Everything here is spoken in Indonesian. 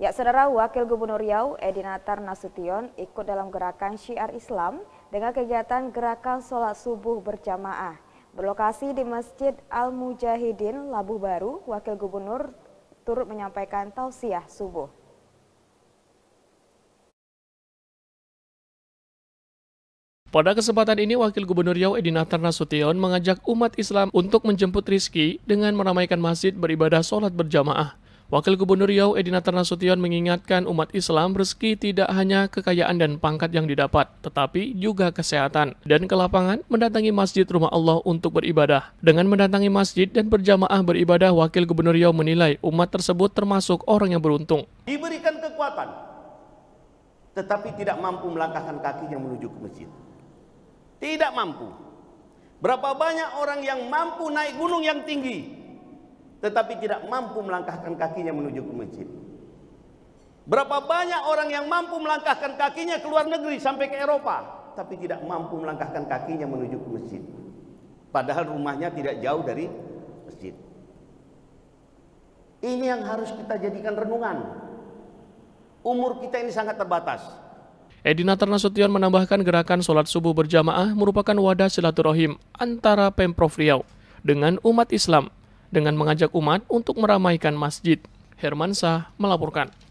Ya, Saudara Wakil Gubernur Riau, Edi Natar Nasution, ikut dalam gerakan syiar Islam dengan kegiatan gerakan sholat subuh berjamaah. Berlokasi di Masjid Al-Mujahidin, Labuh Baru, Wakil Gubernur turut menyampaikan tausiah subuh. Pada kesempatan ini, Wakil Gubernur Riau Edi Natar Nasution mengajak umat Islam untuk menjemput rizki dengan meramaikan masjid beribadah sholat berjamaah. Wakil Gubernur Riau Edina Ternasution mengingatkan umat Islam rezeki tidak hanya kekayaan dan pangkat yang didapat, tetapi juga kesehatan. Dan kelapangan mendatangi masjid rumah Allah untuk beribadah. Dengan mendatangi masjid dan berjamaah beribadah, Wakil Gubernur Riau menilai umat tersebut termasuk orang yang beruntung. Diberikan kekuatan, tetapi tidak mampu melangkahkan kakinya menuju ke masjid. Tidak mampu. Berapa banyak orang yang mampu naik gunung yang tinggi, tetapi tidak mampu melangkahkan kakinya menuju ke masjid. Berapa banyak orang yang mampu melangkahkan kakinya ke luar negeri sampai ke Eropa, tapi tidak mampu melangkahkan kakinya menuju ke masjid. Padahal rumahnya tidak jauh dari masjid. Ini yang harus kita jadikan renungan. Umur kita ini sangat terbatas. Edina Ternasution menambahkan gerakan sholat subuh berjamaah merupakan wadah silaturahim antara Pemprov Riau dengan umat Islam dengan mengajak umat untuk meramaikan masjid. Hermansa melaporkan.